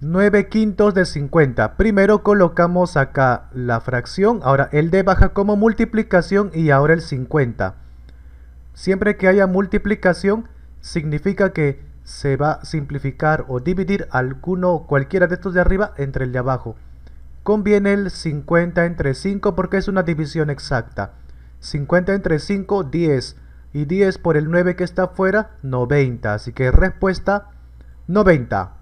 9 quintos de 50. Primero colocamos acá la fracción, ahora el de baja como multiplicación y ahora el 50. Siempre que haya multiplicación significa que se va a simplificar o dividir alguno cualquiera de estos de arriba entre el de abajo. Conviene el 50 entre 5 porque es una división exacta. 50 entre 5, 10. Y 10 por el 9 que está afuera, 90. Así que respuesta 90.